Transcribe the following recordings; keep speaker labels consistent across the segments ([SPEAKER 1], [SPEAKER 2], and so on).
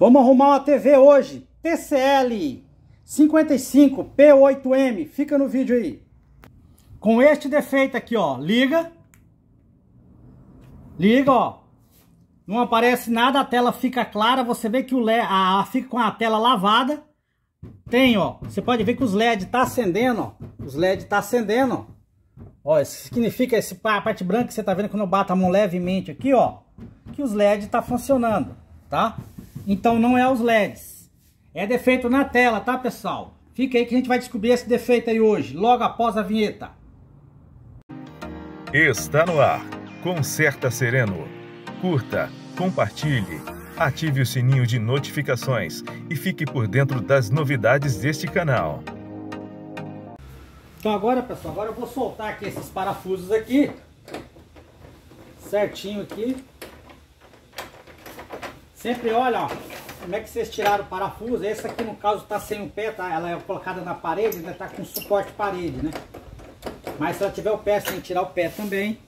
[SPEAKER 1] Vamos arrumar uma TV hoje. TCL 55P8M. Fica no vídeo aí. Com este defeito aqui, ó. Liga. Liga, ó. Não aparece nada, a tela fica clara. Você vê que o LED, a, a, fica com a tela lavada. Tem, ó. Você pode ver que os LEDs tá acendendo, ó. Os LEDs tá acendendo, ó. Ó, isso significa esse, a parte branca que você tá vendo quando eu bato a mão levemente aqui, ó. Que os LEDs tá funcionando, tá? Então não é os LEDs. É defeito na tela, tá pessoal? Fica aí que a gente vai descobrir esse defeito aí hoje, logo após a vinheta. Está no ar. Conserta Sereno. Curta, compartilhe, ative o sininho de notificações e fique por dentro das novidades deste canal. Então agora, pessoal, agora eu vou soltar aqui esses parafusos aqui. Certinho aqui. Sempre olha, ó, como é que vocês tiraram o parafuso. Essa aqui, no caso, tá sem o pé, tá? Ela é colocada na parede, ainda tá com suporte parede, né? Mas se ela tiver o pé, tem que tirar o pé também.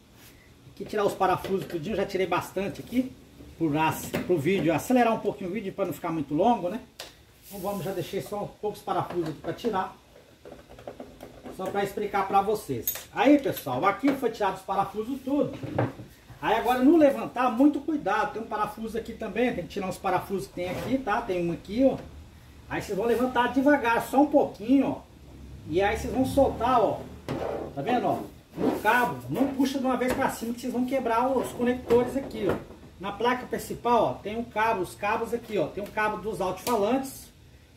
[SPEAKER 1] Aqui tirar os parafusos tudinho, já tirei bastante aqui. Para o vídeo, acelerar um pouquinho o vídeo para não ficar muito longo, né? Então vamos, já deixei só poucos parafusos aqui para tirar. Só para explicar para vocês. Aí, pessoal, aqui foi tirado os parafusos tudo. Aí agora no levantar, muito cuidado. Tem um parafuso aqui também, tem que tirar uns parafusos que tem aqui, tá? Tem um aqui, ó. Aí vocês vão levantar devagar, só um pouquinho, ó. E aí vocês vão soltar, ó. Tá vendo, ó? No cabo, não puxa de uma vez pra cima que vocês vão quebrar os conectores aqui, ó. Na placa principal, ó, tem um cabo, os cabos aqui, ó. Tem um cabo dos altifalantes,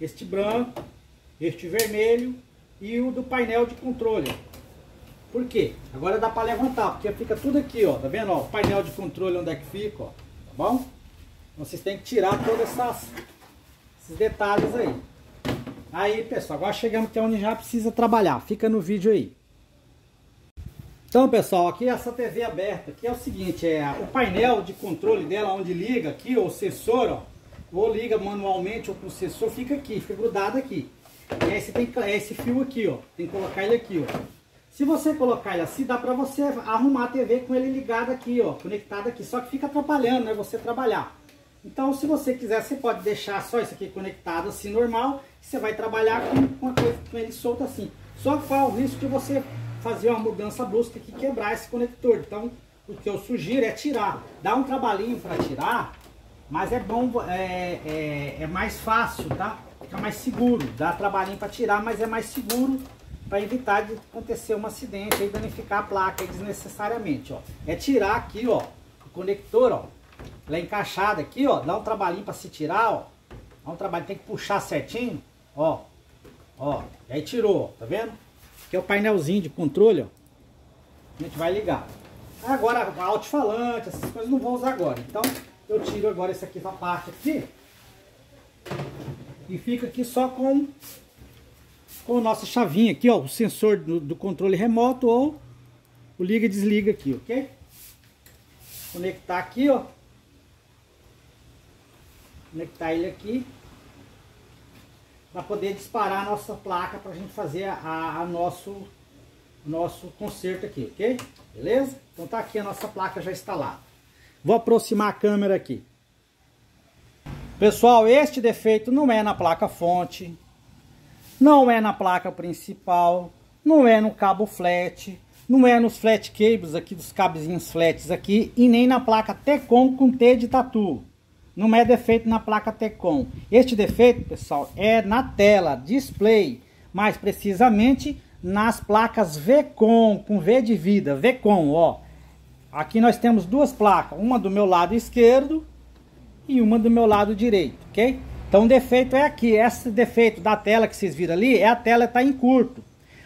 [SPEAKER 1] este branco, este vermelho e o do painel de controle, ó. Por quê? Agora dá para levantar, porque fica tudo aqui, ó. Tá vendo? Ó, o painel de controle onde é que fica, ó. Tá bom? Então, vocês têm que tirar todos esses detalhes aí. Aí, pessoal, agora chegamos até onde já precisa trabalhar. Fica no vídeo aí. Então, pessoal, aqui é essa TV aberta aqui é o seguinte, é o painel de controle dela, onde liga aqui, o sensor, ó, ou liga manualmente ou com o sensor, fica aqui, fica grudado aqui. E aí você tem que, é esse fio aqui, ó, tem que colocar ele aqui, ó. Se você colocar ele assim, dá para você arrumar a TV com ele ligado aqui, ó, conectado aqui. Só que fica atrapalhando, né, você trabalhar. Então, se você quiser, você pode deixar só isso aqui conectado assim, normal. Você vai trabalhar com, com, coisa, com ele solto assim. Só que qual é o risco de você fazer uma mudança brusca e quebrar esse conector. Então, o que eu sugiro é tirar. Dá um trabalhinho para tirar, mas é bom, é, é, é mais fácil, tá? Fica mais seguro. Dá trabalhinho para tirar, mas é mais seguro para evitar de acontecer um acidente e danificar a placa desnecessariamente, ó. É tirar aqui, ó, o conector, ó, lá é encaixado aqui, ó, dá um trabalhinho para se tirar, ó. Dá um trabalho, tem que puxar certinho, ó. Ó, e aí tirou, ó, tá vendo? Aqui é o painelzinho de controle, ó. A gente vai ligar. Agora, alto-falante, essas coisas não vou usar agora. Então, eu tiro agora esse aqui da parte aqui. E fica aqui só com com a nossa chavinha aqui, ó, o sensor do, do controle remoto ou o liga e desliga aqui, ok? Conectar aqui, ó. Conectar ele aqui para poder disparar a nossa placa para a gente fazer a, a nosso nosso conserto aqui, ok? Beleza? Então tá aqui a nossa placa já instalada. Vou aproximar a câmera aqui. Pessoal, este defeito não é na placa fonte, não é na placa principal, não é no cabo flat, não é nos flat cables aqui, dos cabezinhos flats aqui, e nem na placa Tecom com T de tatu. Não é defeito na placa Tecom. Este defeito, pessoal, é na tela, display, mais precisamente nas placas Vcom, com V de vida, Vcom, ó. Aqui nós temos duas placas, uma do meu lado esquerdo e uma do meu lado direito, ok? Então o defeito é aqui, esse defeito da tela que vocês viram ali, é a tela está em curto.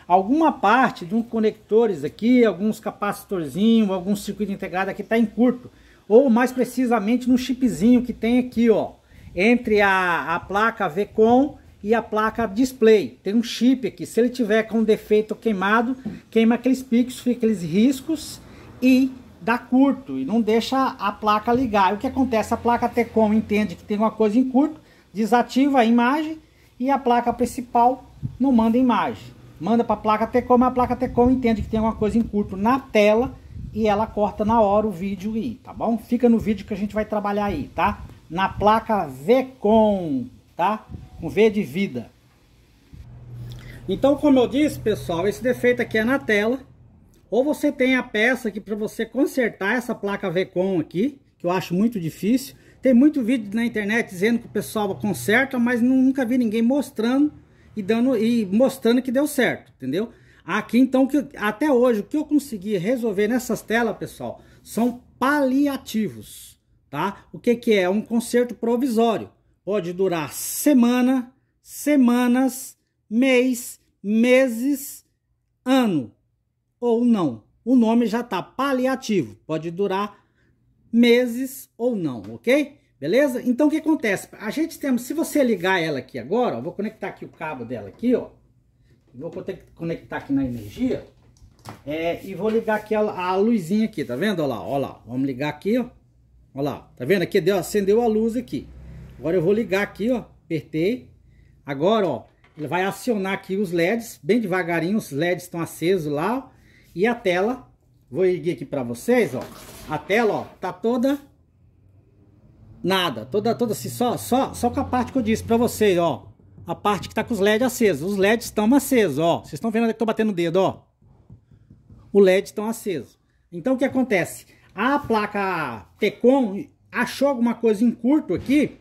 [SPEAKER 1] Alguma parte de uns conectores aqui, alguns capacitorzinhos, algum circuito integrado aqui está em curto. Ou mais precisamente no chipzinho que tem aqui, ó, entre a, a placa VCOM e a placa display. Tem um chip aqui, se ele tiver com defeito queimado, queima aqueles pixels, fica aqueles riscos e dá curto e não deixa a placa ligar. E o que acontece? A placa TECOM entende que tem uma coisa em curto desativa a imagem e a placa principal não manda imagem. Manda para a placa TECOM, a placa TECOM entende que tem alguma coisa em curto na tela e ela corta na hora o vídeo e tá bom? Fica no vídeo que a gente vai trabalhar aí, tá? Na placa VCOM, tá? Com V de vida. Então, como eu disse, pessoal, esse defeito aqui é na tela. Ou você tem a peça aqui para você consertar essa placa VCOM aqui, que eu acho muito difícil tem muito vídeo na internet dizendo que o pessoal conserta, mas nunca vi ninguém mostrando e dando e mostrando que deu certo, entendeu? Aqui então que até hoje o que eu consegui resolver nessas telas, pessoal, são paliativos, tá? O que que é? Um conserto provisório. Pode durar semana, semanas, mês, meses, ano ou não. O nome já tá paliativo, pode durar meses ou não, ok? Beleza? Então o que acontece? A gente temos, se você ligar ela aqui agora, ó, vou conectar aqui o cabo dela aqui, ó. Vou conectar aqui na energia. É, e vou ligar aqui a, a luzinha aqui, tá vendo? Olha lá, olha lá. Vamos ligar aqui, ó. Olha lá, tá vendo? Aqui deu, acendeu a luz aqui. Agora eu vou ligar aqui, ó. Apertei. Agora, ó, ele vai acionar aqui os LEDs, bem devagarinho. Os LEDs estão acesos lá. E a tela Vou erguer aqui para vocês, ó. A tela, ó, tá toda nada, toda toda assim, só só só com a parte que eu disse para vocês, ó. A parte que tá com os LEDs acesos. Os LEDs estão acesos, ó. Vocês estão vendo onde é que tô batendo o dedo, ó. O LED estão acesos. Então o que acontece? A placa Tecom achou alguma coisa em curto aqui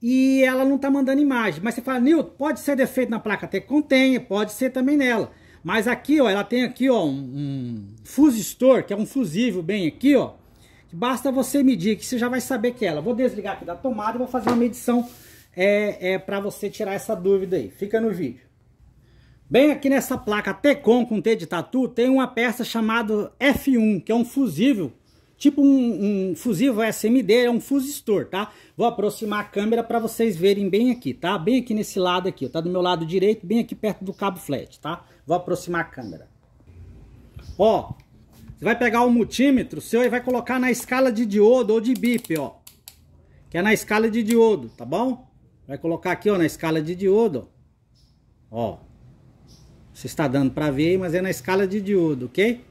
[SPEAKER 1] e ela não tá mandando imagem. Mas você fala, Nilton, pode ser defeito na placa Tecom? Tem, pode ser também nela. Mas aqui, ó, ela tem aqui, ó, um, um fusistor, que é um fusível bem aqui, ó. basta você medir que você já vai saber que é ela. Vou desligar aqui da tomada e vou fazer uma medição é, é para você tirar essa dúvida aí. Fica no vídeo. Bem aqui nessa placa Tecom com T de Tatu tem uma peça chamada F1, que é um fusível, tipo um, um fusível SMD, é um fusistor, tá? Vou aproximar a câmera para vocês verem bem aqui, tá? Bem aqui nesse lado aqui, tá? Do meu lado direito, bem aqui perto do cabo flat, tá? Vou aproximar a câmera. Ó, você vai pegar o multímetro seu e vai colocar na escala de diodo ou de bip, ó. Que é na escala de diodo, tá bom? Vai colocar aqui, ó, na escala de diodo. Ó. Você está dando para ver, aí, mas é na escala de diodo, ok?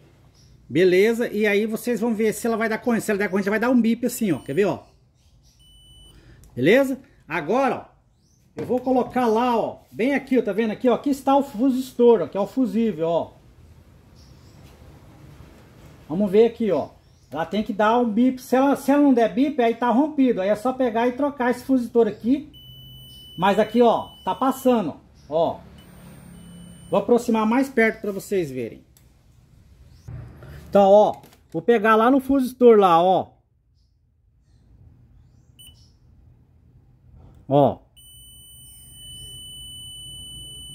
[SPEAKER 1] Beleza, e aí vocês vão ver se ela vai dar corrente. Se ela der corrente, vai dar um bip assim, ó. Quer ver, ó? Beleza? Agora, ó. Eu vou colocar lá, ó, bem aqui, ó, tá vendo aqui, ó, aqui está o fusistor, ó, que é o fusível, ó. Vamos ver aqui, ó. Ela tem que dar um bip, se ela, se ela não der bip, aí tá rompido, aí é só pegar e trocar esse fuzistor aqui. Mas aqui, ó, tá passando, ó. Vou aproximar mais perto para vocês verem. Então, ó, vou pegar lá no fusistor lá, ó. Ó.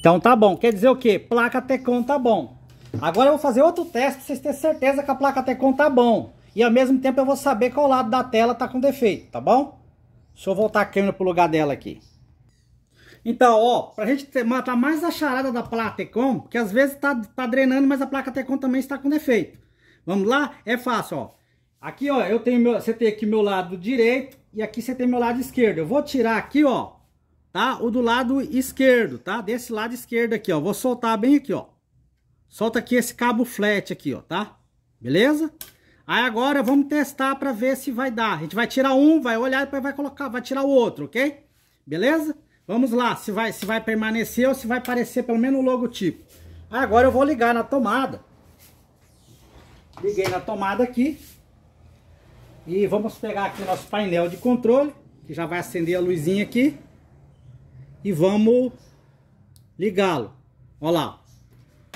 [SPEAKER 1] Então tá bom, quer dizer o quê? Placa Tecon tá bom. Agora eu vou fazer outro teste para vocês terem certeza que a placa Tecon tá bom. E ao mesmo tempo eu vou saber qual lado da tela tá com defeito, tá bom? Deixa eu voltar a câmera pro lugar dela aqui. Então, ó, pra gente ter, matar mais a charada da placa Tecon, porque às vezes tá, tá drenando, mas a placa Tecon também está com defeito. Vamos lá? É fácil, ó. Aqui, ó, eu tenho meu, você tem aqui meu lado direito e aqui você tem meu lado esquerdo. Eu vou tirar aqui, ó, tá? O do lado esquerdo, tá? Desse lado esquerdo aqui, ó. Vou soltar bem aqui, ó. Solta aqui esse cabo flat aqui, ó, tá? Beleza? Aí agora vamos testar para ver se vai dar. A gente vai tirar um, vai olhar e depois vai colocar, vai tirar o outro, ok? Beleza? Vamos lá, se vai, se vai permanecer ou se vai aparecer pelo menos o logotipo. Aí agora eu vou ligar na tomada. Liguei na tomada aqui. E vamos pegar aqui nosso painel de controle, que já vai acender a luzinha aqui e vamos ligá-lo. Olha lá.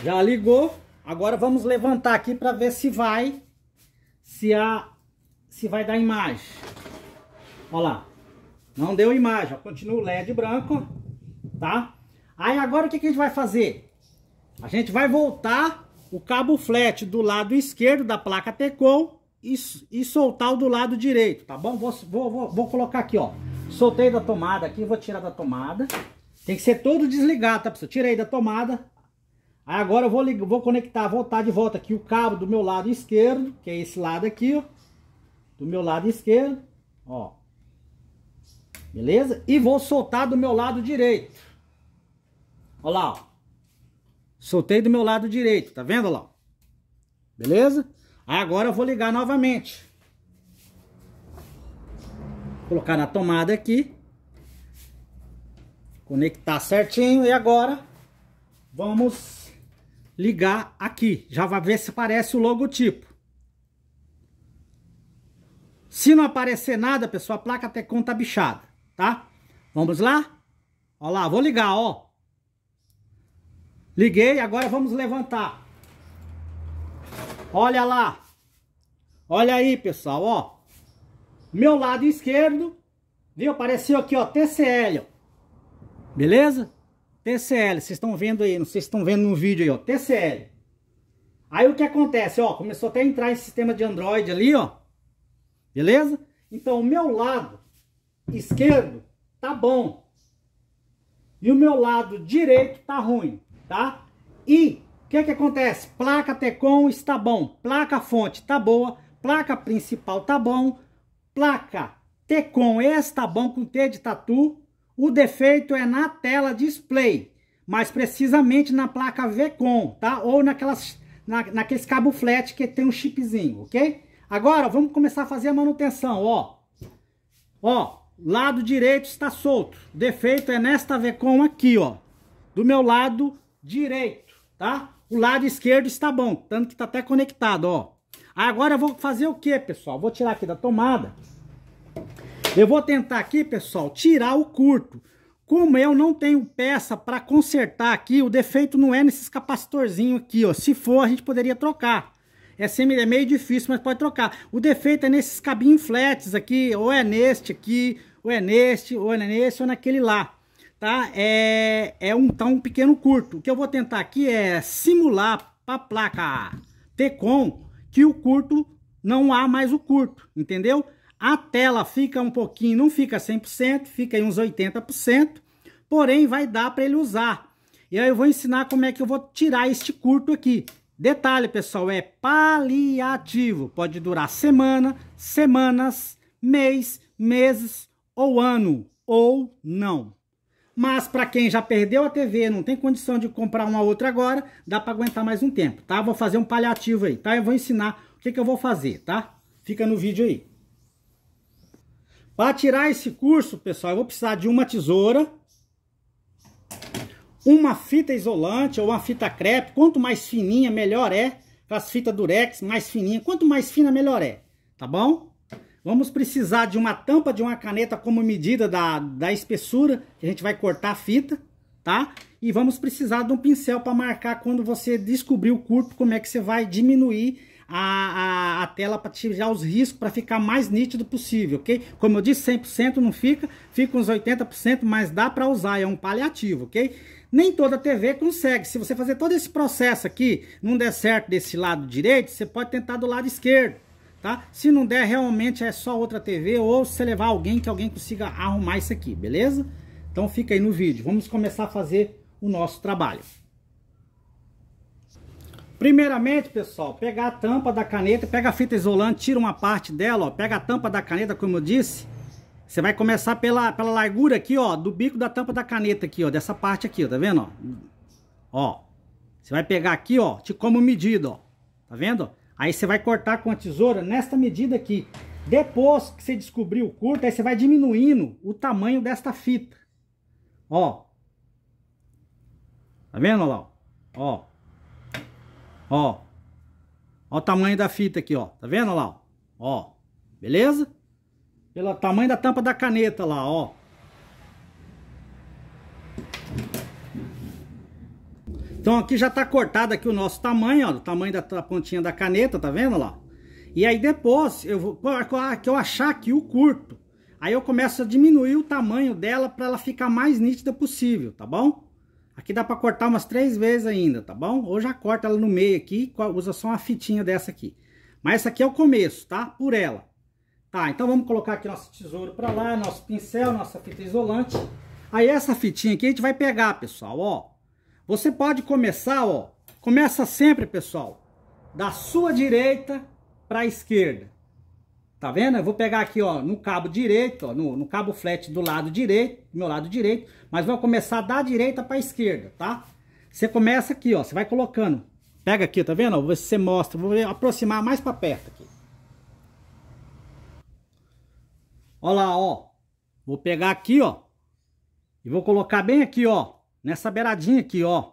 [SPEAKER 1] Já ligou. Agora vamos levantar aqui para ver se vai se a se vai dar imagem. Olha lá. Não deu imagem, continua o LED branco, tá? Aí agora o que, que a gente vai fazer? A gente vai voltar o cabo flat do lado esquerdo da placa Tecol e, e soltar o do lado direito, tá bom? Vou, vou, vou, vou colocar aqui, ó. Soltei da tomada aqui, vou tirar da tomada. Tem que ser todo desligado, tá pessoal? Tirei da tomada. Aí agora eu vou, vou conectar, voltar de volta aqui o cabo do meu lado esquerdo, que é esse lado aqui, ó. Do meu lado esquerdo, ó. Beleza? E vou soltar do meu lado direito. Ó lá, ó. Soltei do meu lado direito, tá vendo lá? Beleza? Aí agora eu vou ligar novamente. Colocar na tomada aqui. Conectar certinho. E agora vamos ligar aqui. Já vai ver se aparece o logotipo. Se não aparecer nada, pessoal, a placa até conta bichada, tá? Vamos lá? Olha lá, vou ligar, ó. Liguei, agora vamos levantar. Olha lá. Olha aí, pessoal, ó meu lado esquerdo, viu? Apareceu aqui, ó, TCL, ó. Beleza? TCL, vocês estão vendo aí, não sei se estão vendo no vídeo aí, ó, TCL. Aí o que acontece, ó, começou até a entrar esse sistema de Android ali, ó. Beleza? Então, o meu lado esquerdo tá bom. E o meu lado direito tá ruim, tá? E o que que acontece? Placa Tecom está bom, placa fonte tá boa, placa principal tá bom, Placa Tecom está bom com T de tatu. O defeito é na tela display, mas precisamente na placa VCOM, tá? Ou naquelas, na, naqueles cabo flat que tem um chipzinho, ok? Agora, vamos começar a fazer a manutenção, ó. Ó, lado direito está solto. O defeito é nesta VCOM aqui, ó. Do meu lado direito, tá? O lado esquerdo está bom, tanto que está até conectado, ó. Agora eu vou fazer o que, pessoal? Vou tirar aqui da tomada. Eu vou tentar aqui, pessoal, tirar o curto. Como eu não tenho peça para consertar aqui, o defeito não é nesses capacitorzinhos aqui, ó. Se for, a gente poderia trocar. É, semi, é meio difícil, mas pode trocar. O defeito é nesses cabinhos flats aqui, ou é neste aqui, ou é neste, ou é neste, ou é naquele lá. Tá? É, é um, tão tá pequeno curto. O que eu vou tentar aqui é simular a placa T-Com fio curto, não há mais o curto, entendeu? A tela fica um pouquinho, não fica 100%, fica em uns 80%, porém vai dar para ele usar. E aí eu vou ensinar como é que eu vou tirar este curto aqui. Detalhe, pessoal, é paliativo. Pode durar semana, semanas, mês, meses ou ano, ou não. Mas para quem já perdeu a TV, não tem condição de comprar uma outra agora, dá para aguentar mais um tempo, tá? Vou fazer um paliativo aí, tá? Eu vou ensinar o que, que eu vou fazer, tá? Fica no vídeo aí. Para tirar esse curso, pessoal, eu vou precisar de uma tesoura, uma fita isolante ou uma fita crepe. Quanto mais fininha, melhor é. As fitas durex, mais fininha. Quanto mais fina, melhor é. Tá bom? Vamos precisar de uma tampa de uma caneta como medida da, da espessura, que a gente vai cortar a fita, tá? E vamos precisar de um pincel para marcar quando você descobrir o curto, como é que você vai diminuir a, a, a tela para tirar os riscos, para ficar mais nítido possível, ok? Como eu disse, 100% não fica, fica uns 80%, mas dá para usar, é um paliativo, ok? Nem toda TV consegue. Se você fazer todo esse processo aqui, não der certo desse lado direito, você pode tentar do lado esquerdo tá? Se não der, realmente é só outra TV ou se levar alguém que alguém consiga arrumar isso aqui, beleza? Então fica aí no vídeo, vamos começar a fazer o nosso trabalho. Primeiramente, pessoal, pegar a tampa da caneta, pega a fita isolante, tira uma parte dela, ó, pega a tampa da caneta, como eu disse, você vai começar pela, pela largura aqui, ó, do bico da tampa da caneta aqui, ó, dessa parte aqui, ó, tá vendo, ó? Ó, você vai pegar aqui, ó, como medida, ó, tá vendo, Aí você vai cortar com a tesoura nesta medida aqui. Depois que você descobrir o curto, aí você vai diminuindo o tamanho desta fita. Ó. Tá vendo lá? Ó. Ó. Ó o tamanho da fita aqui, ó. Tá vendo lá? Ó. Beleza? Pelo tamanho da tampa da caneta lá, ó. Então aqui já tá cortado aqui o nosso tamanho, ó, o tamanho da, da pontinha da caneta, tá vendo lá? E aí depois, eu vou, que eu achar aqui o curto, aí eu começo a diminuir o tamanho dela para ela ficar mais nítida possível, tá bom? Aqui dá para cortar umas três vezes ainda, tá bom? Ou já corta ela no meio aqui, usa só uma fitinha dessa aqui. Mas essa aqui é o começo, tá? Por ela. Tá, então vamos colocar aqui nosso tesouro para lá, nosso pincel, nossa fita isolante. Aí essa fitinha aqui a gente vai pegar, pessoal, ó. Você pode começar, ó. Começa sempre, pessoal, da sua direita para a esquerda. Tá vendo? Eu vou pegar aqui, ó, no cabo direito, ó, no, no cabo flat do lado direito, do meu lado direito, mas vou começar da direita para a esquerda, tá? Você começa aqui, ó, você vai colocando. Pega aqui, tá vendo? você mostra, vou aproximar mais para perto aqui. Olha lá, ó. Vou pegar aqui, ó. E vou colocar bem aqui, ó. Nessa beiradinha aqui, ó.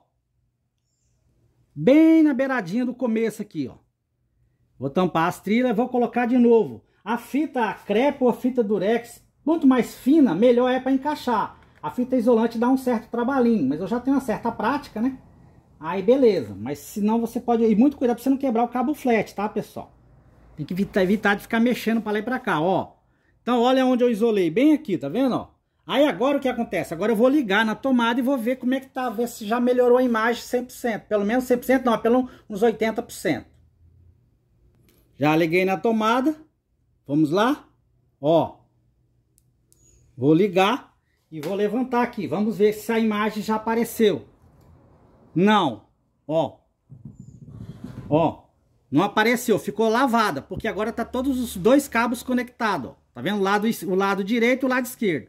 [SPEAKER 1] Bem na beiradinha do começo aqui, ó. Vou tampar as trilhas e vou colocar de novo. A fita crepe ou a fita durex, quanto mais fina, melhor é para encaixar. A fita isolante dá um certo trabalhinho, mas eu já tenho uma certa prática, né? Aí beleza, mas senão você pode ir muito cuidado para você não quebrar o cabo flat, tá pessoal? Tem que evitar, evitar de ficar mexendo para lá e para cá, ó. Então olha onde eu isolei, bem aqui, tá vendo, ó? Aí agora o que acontece? Agora eu vou ligar na tomada e vou ver como é que tá, ver se já melhorou a imagem 100%. Pelo menos 100% não, é pelo uns 80%. Já liguei na tomada. Vamos lá? Ó. Vou ligar e vou levantar aqui. Vamos ver se a imagem já apareceu. Não. Ó. Ó. Não apareceu, ficou lavada, porque agora tá todos os dois cabos conectados, ó. Tá vendo? O lado, o lado direito e o lado esquerdo.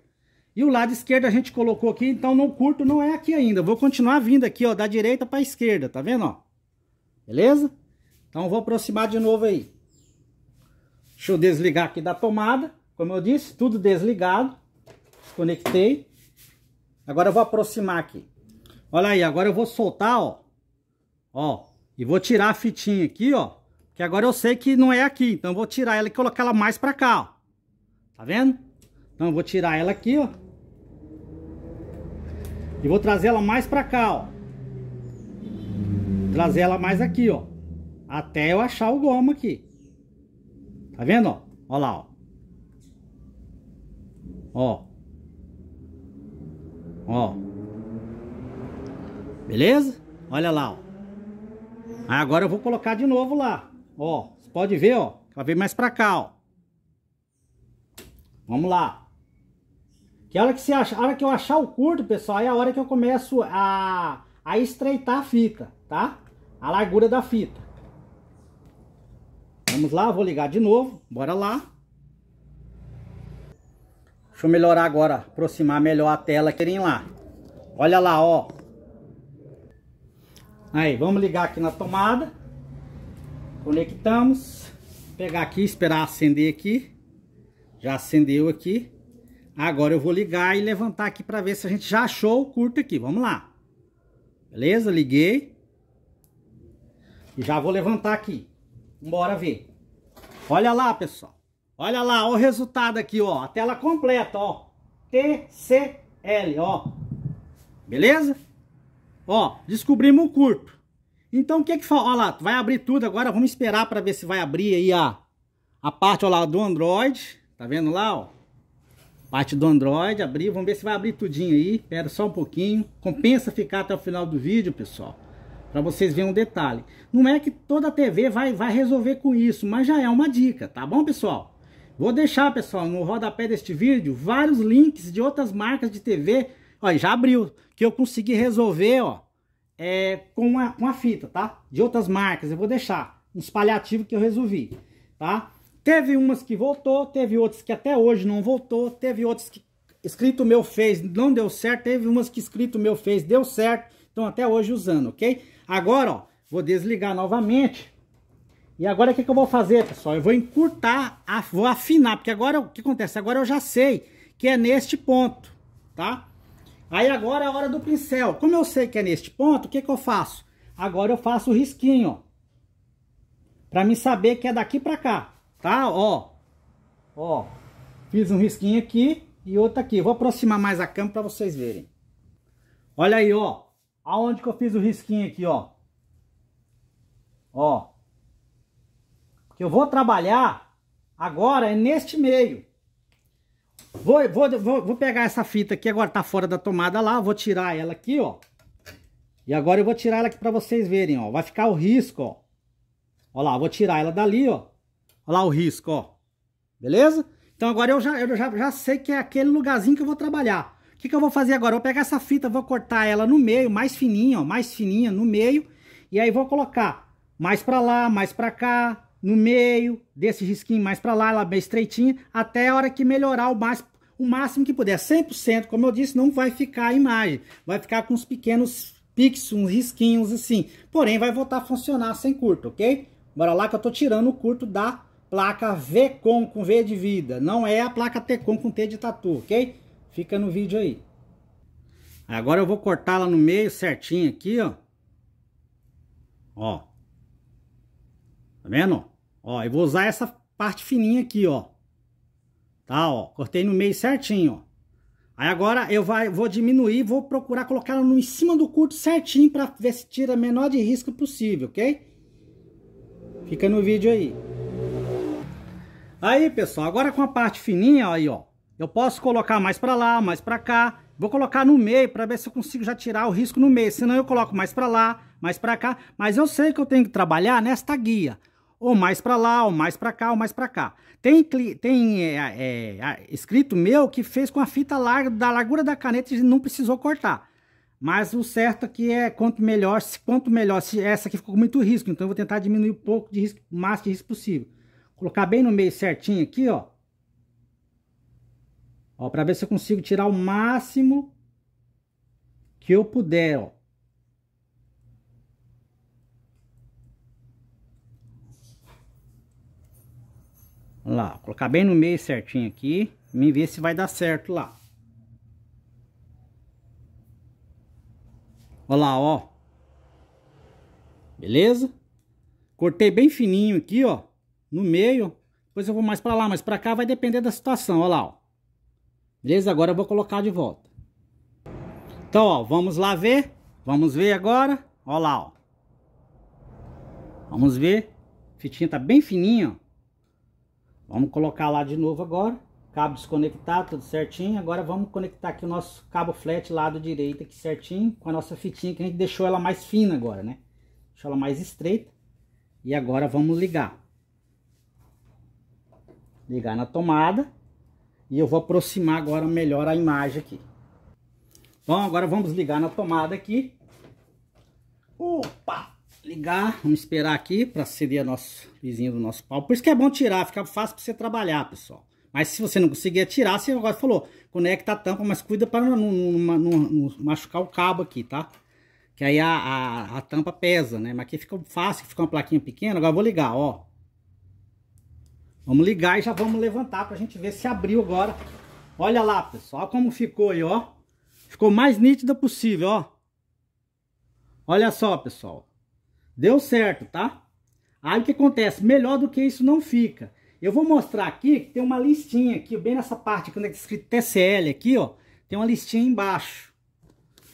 [SPEAKER 1] E o lado esquerdo a gente colocou aqui, então no curto não é aqui ainda. Vou continuar vindo aqui, ó, da direita para a esquerda, tá vendo, ó? Beleza? Então vou aproximar de novo aí. Deixa eu desligar aqui da tomada, como eu disse, tudo desligado. Desconectei. Agora eu vou aproximar aqui. Olha aí, agora eu vou soltar, ó. Ó, e vou tirar a fitinha aqui, ó. Que agora eu sei que não é aqui, então eu vou tirar ela e colocar ela mais pra cá, ó. Tá vendo? Então eu vou tirar ela aqui, ó. E vou trazer ela mais pra cá, ó. Trazer ela mais aqui, ó. Até eu achar o goma aqui. Tá vendo, ó? Ó lá, ó. Ó. Ó. Beleza? Olha lá, ó. Aí agora eu vou colocar de novo lá. Ó, você pode ver, ó. Ela veio mais pra cá, ó. Vamos lá. Que a hora que você acha, a hora que eu achar o curto, pessoal, é a hora que eu começo a, a estreitar a fita, tá? A largura da fita. Vamos lá, vou ligar de novo. Bora lá. Deixa eu melhorar agora, aproximar melhor a tela querem lá. Olha lá, ó. Aí, vamos ligar aqui na tomada. Conectamos. Pegar aqui, esperar acender aqui. Já acendeu aqui. Agora eu vou ligar e levantar aqui para ver se a gente já achou o curto aqui. Vamos lá. Beleza? Liguei. E já vou levantar aqui. Bora ver. Olha lá, pessoal. Olha lá, ó, o resultado aqui, ó. A tela completa, ó. TCL, ó. Beleza? Ó, descobrimos o curto. Então, o que que falta? Ó lá, vai abrir tudo agora. Vamos esperar para ver se vai abrir aí a, a parte, ó lá, do Android. Tá vendo lá, ó? parte do Android, abrir, vamos ver se vai abrir tudinho aí, espera só um pouquinho, compensa ficar até o final do vídeo, pessoal, para vocês verem um detalhe. Não é que toda TV vai, vai resolver com isso, mas já é uma dica, tá bom, pessoal? Vou deixar, pessoal, no rodapé deste vídeo, vários links de outras marcas de TV, Olha, já abriu, que eu consegui resolver, ó, é, com, a, com uma fita, tá? De outras marcas, eu vou deixar, um espalhativo que eu resolvi, tá? Teve umas que voltou, teve outras que até hoje não voltou, teve outras que escrito meu fez, não deu certo, teve umas que escrito meu fez, deu certo, então até hoje usando, ok? Agora, ó, vou desligar novamente. E agora o que, que eu vou fazer, pessoal? Eu vou encurtar, vou afinar, porque agora o que acontece? Agora eu já sei que é neste ponto, tá? Aí agora é a hora do pincel. Como eu sei que é neste ponto, o que, que eu faço? Agora eu faço o risquinho, ó. Pra mim saber que é daqui pra cá, Tá? Ó. Ó. Fiz um risquinho aqui e outro aqui. Vou aproximar mais a câmera para vocês verem. Olha aí, ó. Aonde que eu fiz o risquinho aqui, ó. Ó. Que eu vou trabalhar agora é neste meio. Vou, vou, vou, vou pegar essa fita aqui, agora tá fora da tomada lá. Vou tirar ela aqui, ó. E agora eu vou tirar ela aqui para vocês verem, ó. Vai ficar o risco, ó. Ó lá, vou tirar ela dali, ó. Olha lá o risco, ó. Beleza? Então agora eu já, eu já, já sei que é aquele lugarzinho que eu vou trabalhar. O que, que eu vou fazer agora? Eu vou pegar essa fita, vou cortar ela no meio, mais fininha, ó, mais fininha no meio. E aí vou colocar mais para lá, mais para cá, no meio, desse risquinho mais para lá, ela bem estreitinha, até a hora que melhorar o, mais, o máximo que puder. 100%, como eu disse, não vai ficar a imagem. Vai ficar com uns pequenos pixels, uns risquinhos assim. Porém, vai voltar a funcionar sem curto, ok? Bora lá que eu tô tirando o curto da placa VCOM com V de vida, não é a placa TCOM com T de tatu, ok? Fica no vídeo aí. Agora eu vou cortar ela no meio certinho aqui, ó. Ó. Tá vendo? Ó, eu vou usar essa parte fininha aqui, ó. Tá, ó. Cortei no meio certinho, ó. Aí agora eu vai, vou diminuir, vou procurar colocar ela no, em cima do curto certinho para ver se tira menor de risco possível, ok? Fica no vídeo aí. Aí, pessoal, agora com a parte fininha, aí, ó. Eu posso colocar mais pra lá, mais pra cá. Vou colocar no meio pra ver se eu consigo já tirar o risco no meio. Senão eu coloco mais pra lá, mais pra cá. Mas eu sei que eu tenho que trabalhar nesta guia. Ou mais pra lá, ou mais pra cá, ou mais pra cá. Tem, tem é, é, escrito meu que fez com a fita larga, da largura da caneta e não precisou cortar. Mas o certo aqui é quanto melhor, se quanto melhor, se essa aqui ficou com muito risco, então eu vou tentar diminuir o pouco de risco, máximo de risco possível. Colocar bem no meio certinho aqui, ó. Ó, pra ver se eu consigo tirar o máximo que eu puder, ó. lá, colocar bem no meio certinho aqui. Me ver se vai dar certo lá. Olha lá, ó. Beleza? Cortei bem fininho aqui, ó no meio. Depois eu vou mais para lá, mas para cá vai depender da situação, olha lá, ó. Beleza? Agora eu vou colocar de volta. Então, ó, vamos lá ver. Vamos ver agora. Olha lá, ó. Vamos ver. fitinha tá bem fininha, ó. Vamos colocar lá de novo agora. Cabo desconectado, tudo certinho. Agora vamos conectar aqui o nosso cabo flat lado direito aqui certinho. Com a nossa fitinha que a gente deixou ela mais fina agora, né? Deixou ela mais estreita. E agora vamos ligar ligar na tomada e eu vou aproximar agora melhor a imagem aqui. Bom, agora vamos ligar na tomada aqui. Opa! Ligar, vamos esperar aqui para acender nosso vizinho do nosso pau. Por isso que é bom tirar, fica fácil para você trabalhar, pessoal. Mas se você não conseguir tirar, você agora falou, conecta a tampa, mas cuida para não, não, não, não machucar o cabo aqui, tá? Que aí a, a, a tampa pesa, né? Mas aqui fica fácil, fica uma plaquinha pequena. Agora vou ligar, ó. Vamos ligar e já vamos levantar pra gente ver se abriu agora. Olha lá, pessoal, como ficou aí, ó. Ficou mais nítida possível, ó. Olha só, pessoal. Deu certo, tá? Aí o que acontece? Melhor do que isso não fica. Eu vou mostrar aqui que tem uma listinha aqui, bem nessa parte quando é escrito TCL aqui, ó. Tem uma listinha embaixo.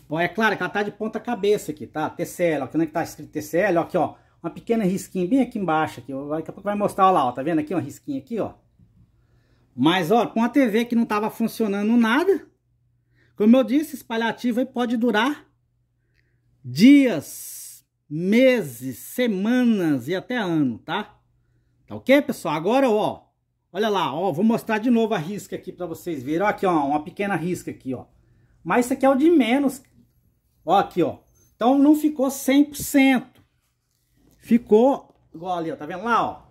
[SPEAKER 1] Ó, é claro que ela tá de ponta cabeça aqui, tá? TCL, ó, quando é que tá escrito TCL, ó, aqui, ó uma pequena risquinha bem aqui embaixo, aqui, daqui a pouco vai mostrar, ó lá, ó, tá vendo aqui uma risquinha aqui, ó. Mas, ó, com a TV que não tava funcionando nada, como eu disse, esse paliativo aí pode durar dias, meses, semanas e até ano, tá? Tá ok, pessoal? Agora, ó, olha lá, ó, vou mostrar de novo a risca aqui pra vocês verem. Ó, aqui, ó, uma pequena risca aqui, ó. Mas isso aqui é o de menos, ó, aqui, ó. Então, não ficou 100% ficou, igual ali, ó, tá vendo lá, ó?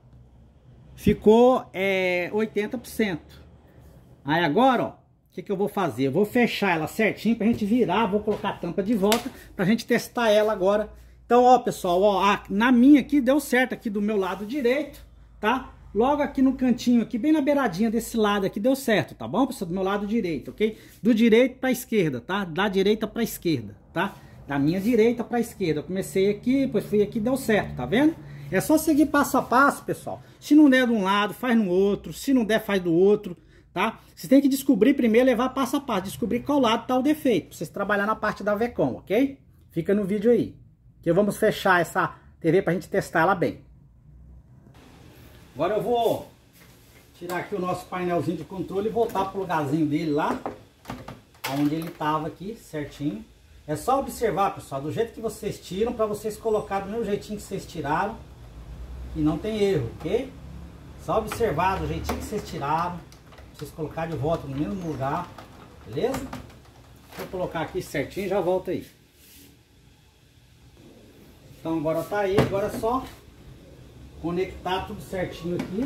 [SPEAKER 1] Ficou é, 80%. Aí agora, ó, o que, que eu vou fazer? Eu vou fechar ela certinho pra gente virar, vou colocar a tampa de volta pra gente testar ela agora. Então, ó, pessoal, ó, a, na minha aqui deu certo aqui do meu lado direito, tá? Logo aqui no cantinho, aqui bem na beiradinha desse lado aqui deu certo, tá bom, pessoal? Do meu lado direito, ok? Do direito pra esquerda, tá? Da direita pra esquerda, Tá? da minha direita para a esquerda. Eu comecei aqui, depois fui aqui, deu certo, tá vendo? É só seguir passo a passo, pessoal. Se não der de um lado, faz no outro. Se não der, faz do outro, tá? Você tem que descobrir primeiro, levar passo a passo, descobrir qual lado tá o defeito, pra vocês trabalhar na parte da VECOM, ok? Fica no vídeo aí, que vamos fechar essa TV pra gente testar ela bem. Agora eu vou tirar aqui o nosso painelzinho de controle e voltar pro lugarzinho dele lá, onde ele tava aqui, certinho. É só observar, pessoal, do jeito que vocês tiram, para vocês colocar do mesmo jeitinho que vocês tiraram. E não tem erro, ok? Só observar do jeitinho que vocês tiraram. Vocês colocar de volta no mesmo lugar, beleza? Vou colocar aqui certinho e já volto aí. Então agora tá aí, agora é só conectar tudo certinho aqui.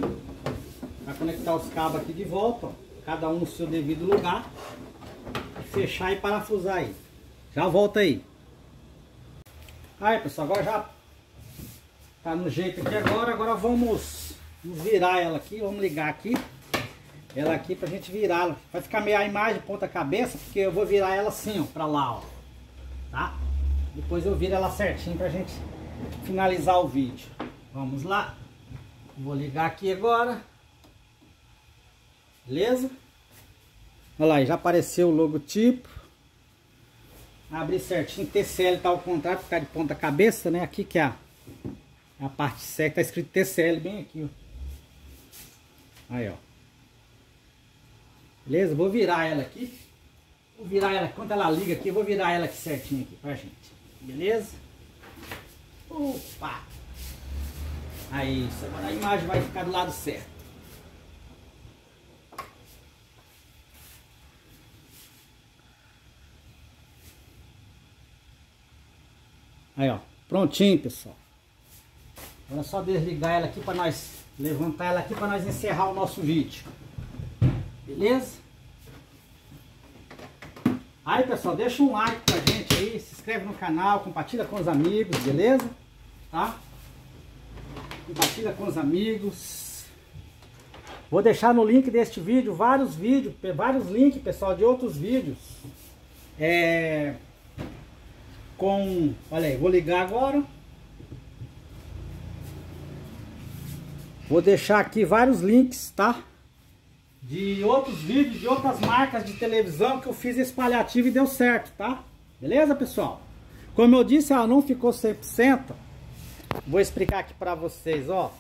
[SPEAKER 1] Pra conectar os cabos aqui de volta, ó, cada um no seu devido lugar. Fechar e parafusar aí. Já volta aí. Aí pessoal, agora já tá no jeito aqui agora. Agora vamos, vamos virar ela aqui, vamos ligar aqui. Ela aqui pra gente virá-la. Vai ficar meio a imagem ponta cabeça, porque eu vou virar ela assim, ó, pra lá, ó. Tá? Depois eu viro ela certinho pra gente finalizar o vídeo. Vamos lá. Vou ligar aqui agora. Beleza? Olha lá, já apareceu o logotipo abrir certinho, TCL tá ao contrário, ficar de ponta cabeça, né? Aqui que é a, a parte certa, tá escrito TCL bem aqui, ó. Aí, ó. Beleza? Vou virar ela aqui. Vou virar ela, quando ela liga aqui, eu vou virar ela aqui certinho aqui pra gente. Beleza? Opa! Aí, agora a imagem vai ficar do lado certo. Aí, ó. Prontinho, pessoal. Agora é só desligar ela aqui para nós levantar ela aqui para nós encerrar o nosso vídeo. Beleza? Aí, pessoal, deixa um like pra gente aí, se inscreve no canal, compartilha com os amigos, beleza? Tá? Compartilha com os amigos. Vou deixar no link deste vídeo vários vídeos, vários links, pessoal, de outros vídeos. É, com, olha aí, vou ligar agora. Vou deixar aqui vários links, tá? De outros vídeos, de outras marcas de televisão que eu fiz esse paliativo e deu certo, tá? Beleza, pessoal? Como eu disse, ela não ficou 100%. Vou explicar aqui pra vocês, ó.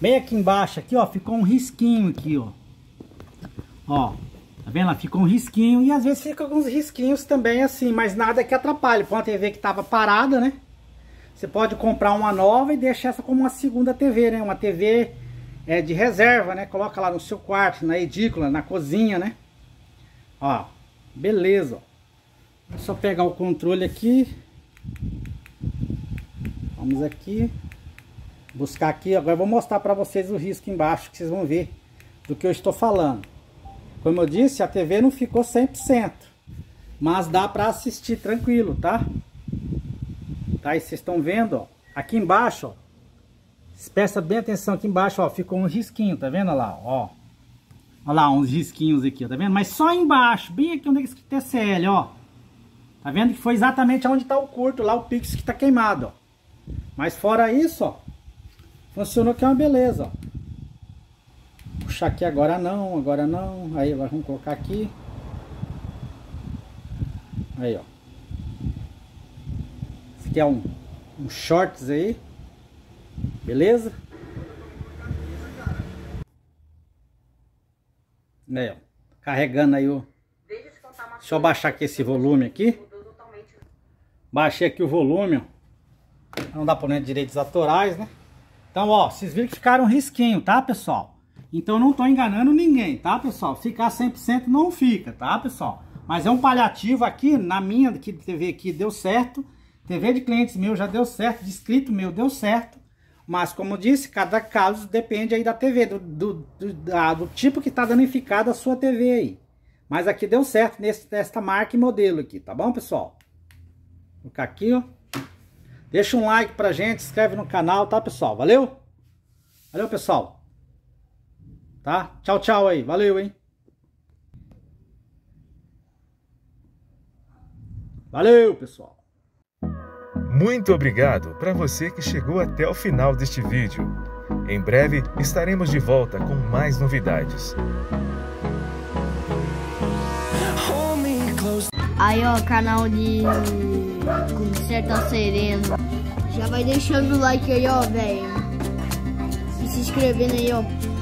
[SPEAKER 1] Meio aqui embaixo, aqui, ó, ficou um risquinho aqui, ó. Ó, Tá vendo? Ela fica um risquinho e às vezes fica alguns risquinhos também assim, mas nada que atrapalhe. Põe uma TV que tava parada, né? Você pode comprar uma nova e deixar essa como uma segunda TV, né? Uma TV é, de reserva, né? Coloca lá no seu quarto, na edícula, na cozinha, né? Ó, beleza. Ó. Só pegar o controle aqui. Vamos aqui. Buscar aqui. Agora eu vou mostrar para vocês o risco embaixo, que vocês vão ver do que eu estou falando. Como eu disse, a TV não ficou 100%, mas dá para assistir tranquilo, tá? Tá, e vocês estão vendo, ó, aqui embaixo, ó, presta bem atenção aqui embaixo, ó, ficou um risquinho, tá vendo lá, ó. Olha lá, uns risquinhos aqui, ó, tá vendo? Mas só embaixo, bem aqui onde é escrito TCL, tá ó. Tá vendo que foi exatamente onde tá o curto, lá o pix que tá queimado, ó. Mas fora isso, ó, funcionou que é uma beleza, ó deixar aqui agora não, agora não. Aí vamos colocar aqui. Aí, ó. Esse aqui é um, um shorts aí. Beleza? Aí, ó. Carregando aí o... Deixa eu baixar aqui esse volume aqui. Baixei aqui o volume, ó. Não dá problema de direitos autorais, né? Então, ó, vocês viram que ficaram risquinho, tá, pessoal? Então não estou enganando ninguém, tá pessoal? Ficar 100% não fica, tá pessoal? Mas é um paliativo aqui, na minha que TV aqui deu certo. TV de clientes meu já deu certo, de inscrito meu deu certo. Mas como disse, cada caso depende aí da TV, do, do, do, da, do tipo que está danificada a sua TV aí. Mas aqui deu certo nesse, nesta marca e modelo aqui, tá bom pessoal? Vou colocar aqui, ó. Deixa um like pra gente, se inscreve no canal, tá pessoal? Valeu? Valeu pessoal! Tá? Tchau, tchau aí. Valeu, hein? Valeu, pessoal! Muito obrigado para você que chegou até o final deste vídeo. Em breve estaremos de volta com mais novidades. Aí ó, canal de certa Sereno. Já vai deixando o like aí ó, velho. E se inscrevendo aí ó.